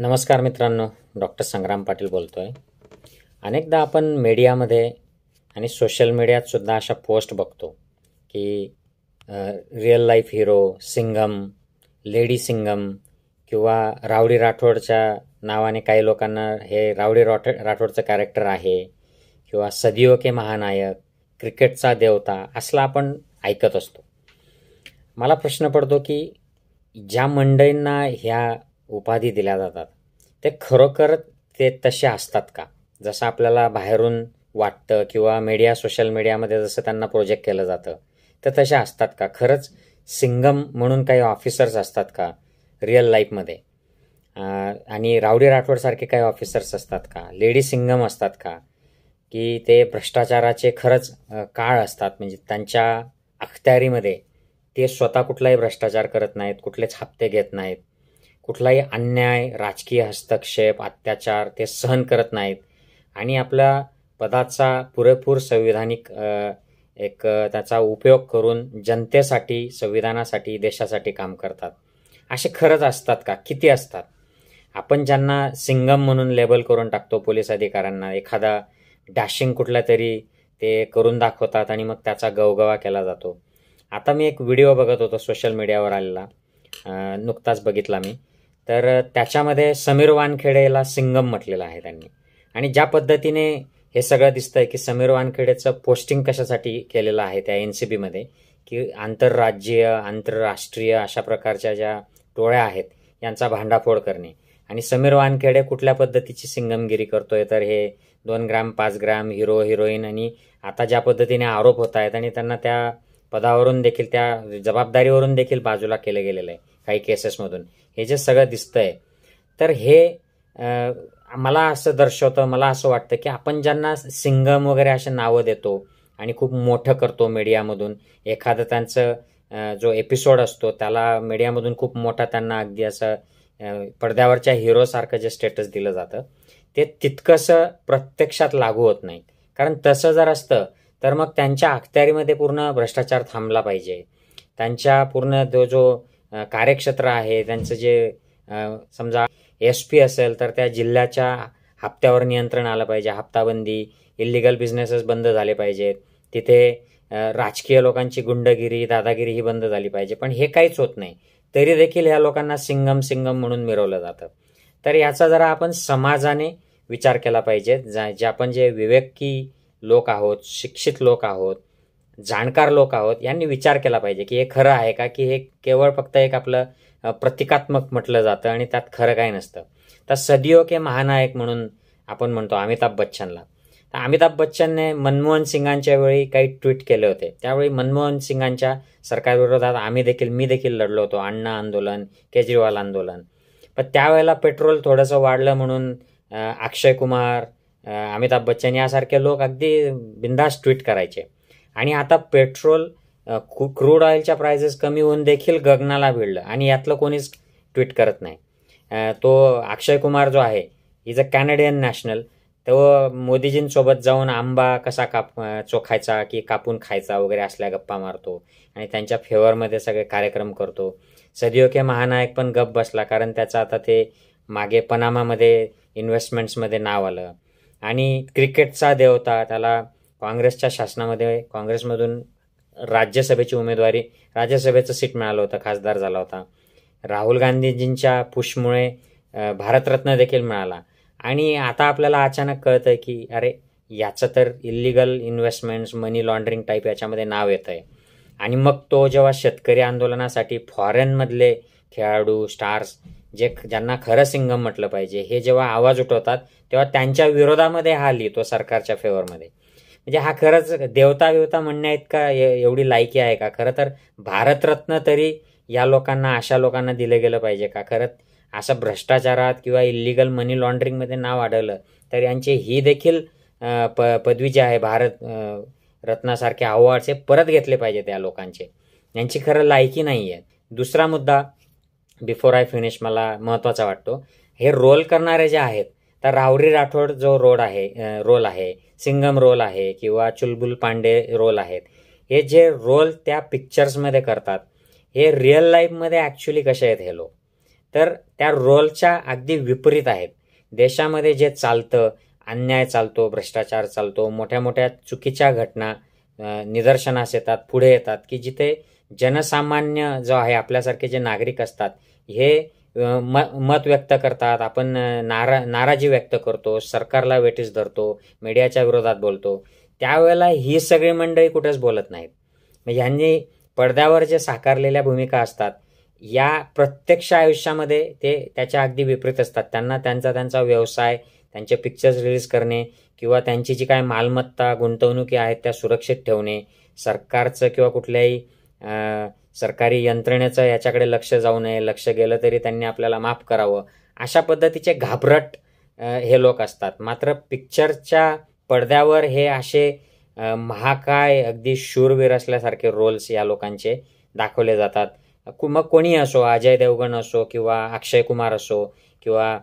नमस्कार मित्रांनो डॉक्टर संग्राम पाटील बोलतो आहे अनेकदा आपण मीडियामध्ये आणि सोशल मीडियातसुद्धा अशा पोस्ट बघतो की real life hero Singham lady Singham किंवा रावडी राठोडच्या नावाने काही लोकांना हे रावडी राठ राठोडचं कॅरेक्टर आहे किंवा सदिओ के महानायक क्रिकेटचा देवता असला आपण ऐकत असतो मला प्रश्न पडतो की ज्या मंडळींना ह्या उपाधी दिल्या जातात ते खरोखर ते तसे असतात का जसं आपल्याला बाहेरून वाटतं किंवा मीडिया सोशल मीडियामध्ये जसं त्यांना प्रोजेक्ट केलं जातं तर तसे असतात का खरंच सिंगम म्हणून काही ऑफिसर्स असतात का रिअल लाईफमध्ये आणि रावडी राठोडसारखे काही ऑफिसर्स असतात का लेडी सिंगम असतात का की ते भ्रष्टाचाराचे खरंच काळ असतात म्हणजे त्यांच्या अखत्यारीमध्ये ते स्वतः कुठलाही भ्रष्टाचार करत नाहीत कुठलेच हप्ते घेत नाहीत कुठलाही अन्याय राजकीय हस्तक्षेप अत्याचार ते सहन करत नाहीत आणि आपल्या पदाचा पुरेपूर संविधानिक एक त्याचा उपयोग करून जनतेसाठी संविधानासाठी देशासाठी काम करतात असे खरंच असतात का किती असतात आपण ज्यांना सिंगम म्हणून लेबल करून टाकतो पोलीस अधिकाऱ्यांना एखादा डॅशिंग कुठल्या तरी ते करून दाखवतात आणि मग त्याचा गवगवा केला जातो आता मी एक व्हिडिओ बघत होतो सोशल मीडियावर आलेला नुकताच बघितला मी तर त्याच्यामध्ये समीर वानखेडेला सिंगम म्हटलेलं आहे त्यांनी आणि ज्या पद्धतीने हे सगळं दिसतंय की समीर वानखेडेचं पोस्टिंग कशासाठी केलेलं आहे त्या एन सी बीमध्ये की आंतरराज्यीय आंतरराष्ट्रीय अशा प्रकारच्या ज्या टोळ्या आहेत यांचा भांडाफोड करणे आणि समीर वानखेडे कुठल्या पद्धतीची सिंगमगिरी करतोय तर हे दोन ग्राम पाच ग्राम हिरो हिरोईन आणि आता ज्या पद्धतीने आरोप होत आहेत आणि त्यांना त्या पदावरून देखील त्या जबाबदारीवरून देखील बाजूला केलं गेलेलं आहे काही केसेसमधून हे जे सगळं दिसतंय तर हे मला असं दर्शवतं मला असं वाटतं की आपण ज्यांना सिंगम वगैरे असे नावं देतो आणि खूप मोठं करतो मीडियामधून एखादं त्यांचं जो एपिसोड असतो त्याला मीडियामधून खूप मोठा त्यांना अगदी असं पडद्यावरच्या हिरोसारखं जे स्टेटस दिलं जातं ते तितकंसं प्रत्यक्षात लागू होत नाही कारण तसं जर असतं तर मग त्यांच्या अखत्यारीमध्ये पूर्ण भ्रष्टाचार थांबला पाहिजे त्यांच्या पूर्ण जो जो कार्यक्षेत्र आहे त्यांचं जे समजा एस पी असेल तर त्या जिल्ह्याच्या हप्त्यावर नियंत्रण आलं पाहिजे हप्ताबंदी इल्लिगल बिझनेसेस बंद झाले पाहिजेत तिथे राजकीय लोकांची गुंडगिरी दादागिरी ही बंद झाली पाहिजे पण हे काहीच होत नाही तरी देखील ह्या लोकांना सिंगम सिंगम म्हणून मिरवलं जातं तर याचा जरा आपण समाजाने विचार केला पाहिजे ज्या जे आपण जे विवेकी लोक आहोत शिक्षित लोक आहोत जाणकार लोक आहोत यांनी विचार केला पाहिजे की हे खरं आहे का की हे केवळ फक्त एक आपलं प्रतिकात्मक म्हटलं जातं आणि त्यात खरं काय नसतं तर सदिओ के महानायक म्हणून आपण म्हणतो अमिताभ बच्चनला तर अमिताभ बच्चनने मनमोहन सिंगांच्या वेळी काही ट्विट केले होते त्यावेळी मनमोहन सिंगांच्या सरकारविरोधात आम्ही देखील मी देखील लढलो होतो अण्णा आंदोलन केजरीवाल आंदोलन पण त्यावेळेला पेट्रोल थोडंसं वाढलं म्हणून अक्षय कुमार अमिताभ बच्चन यासारखे लोक अगदी बिंदास ट्विट करायचे आणि आता पेट्रोल क्रूड ऑइलच्या प्रायझेस कमी होऊन देखील गगनाला भिडलं आणि यातलं कोणीच ट्विट करत नाही तो अक्षय कुमार जो आहे इज अ कॅनेडियन नॅशनल तो मोदीजींसोबत जाऊन आंबा कसा काप चोखायचा की कापून खायचा वगैरे असल्या गप्पा मारतो आणि त्यांच्या फेवरमध्ये सगळे कार्यक्रम करतो सदिओ के महानायक पण गप्प बसला कारण त्याचं आता ते मागे पनामामध्ये इन्व्हेस्टमेंट्समध्ये नाव आलं आणि क्रिकेटचा देवता त्याला काँग्रेसच्या शासनामध्ये काँग्रेसमधून राज्यसभेची उमेदवारी राज्यसभेचं सीट मिळालं होतं खासदार झाला होता राहुल गांधीजींच्या पुशमुळे भारतरत्न देखील मिळाला आणि आता आपल्याला अचानक कळतं की अरे याचं तर illegal investments money laundering type याच्यामध्ये नाव येतं आहे आणि मग तो जेव्हा शेतकरी आंदोलनासाठी फॉरेनमधले खेळाडू स्टार्स जे ज्यांना खरं सिंगम म्हटलं पाहिजे हे जेव्हा आवाज उठवतात तेव्हा त्यांच्या विरोधामध्ये हा लिहितो सरकारच्या फेवरमध्ये म्हणजे हा खरंच देवता विवता म्हणण्या इतका एवढी लायकी आहे का खरं तर भारतरत्न तरी या लोकांना अशा लोकांना दिलं गेलं पाहिजे का खरंच असं भ्रष्टाचारात किंवा इल्लीगल मनी लॉन्ड्रिंगमध्ये नाव आढळलं तर यांचे ही देखील प पदवी जी आहे भारत रत्नासारखे अवॉर्ड्स हे परत घेतले पाहिजे त्या लोकांचे यांची खरं लायकी नाही आहे दुसरा मुद्दा बिफोर आय फिनिश मला महत्त्वाचा वाटतो हे रोल करणारे जे आहेत तर रावरी राठोड जो रोड आहे रोल आहे सिंगम रोल आहे किंवा चुलबुल पांडे रोल आहेत हे जे रोल त्या पिक्चर्समध्ये करतात हे रिअल लाईफमध्ये ॲक्च्युली कसे आहेत हे लोक तर त्या रोलच्या अगदी विपरीत आहेत देशामध्ये जे चालतं अन्याय चालतो भ्रष्टाचार चालतो मोठ्या मोठ्या चुकीच्या घटना निदर्शनास येतात पुढे येतात की जिथे जनसामान्य जो आहे आपल्यासारखे जे नागरिक असतात हे मत व्यक्त करतात आपण नारा नाराजी व्यक्त करतो सरकारला वेटीस धरतो मीडियाच्या विरोधात बोलतो त्यावेळेला ही सगळी मंडळी कुठेच बोलत नाहीत मग म्हणजे ह्यांनी पडद्यावर जे साकारलेल्या भूमिका असतात या प्रत्यक्ष आयुष्यामध्ये ते त्याच्या अगदी विपरीत असतात त्यांना त्यांचा त्यांचा व्यवसाय त्यांचे पिक्चर्स रिलीज करणे किंवा त्यांची जी काय मालमत्ता गुंतवणुकी आहेत त्या सुरक्षित ठेवणे सरकारचं किंवा कुठल्याही सरकारी यंत्रणेचं याच्याकडे लक्ष जाऊ नये लक्ष गेलं तरी त्यांनी आपल्याला माफ करावं अशा पद्धतीचे घाबरट हे लोक असतात मात्र पिक्चरच्या पडद्यावर हे असे महाकाय अगदी शूरवीर असल्यासारखे रोल्स या लोकांचे दाखवले जातात मग कोणी असो अजय देवगण असो किंवा अक्षय कुमार असो किंवा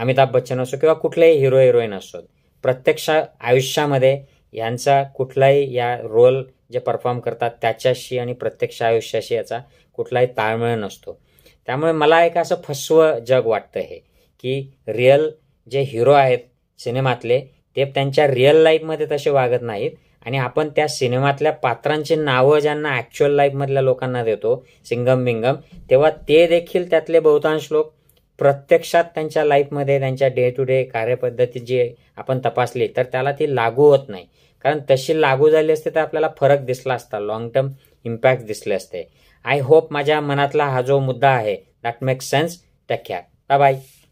अमिताभ बच्चन असो किंवा कुठलेही हिरो हिरोईन असो प्रत्यक्ष आयुष्यामध्ये यांचा कुठलाही या रोल जे परफॉर्म करतात त्याच्याशी आणि प्रत्यक्ष आयुष्याशी याचा कुठलाही ताळमेळ नसतो त्यामुळे मला एक असं फसव जग वाटतं हे की रिअल जे हिरो आहेत सिनेमातले ते त्यांच्या रिअल लाईफमध्ये तसे वागत नाहीत आणि आपण त्या सिनेमातल्या पात्रांची नावं ज्यांना ॲक्च्युअल लाईफमधल्या लोकांना देतो सिंगम बिंगम तेव्हा ते देखील त्यातले बहुतांश लोक प्रत्यक्षात त्यांच्या लाईफमध्ये त्यांच्या डे टू डे कार्यपद्धती जी आपण तपासली तर त्याला ती लागू होत नाही कारण तशी लागू झाली असते तर आपल्याला फरक दिसला असता लॉंग टर्म इम्पॅक्ट दिसले असते आय होप माझ्या मनातला हा जो मुद्दा आहे दॅट मेक्स सेन्स टॅक बाय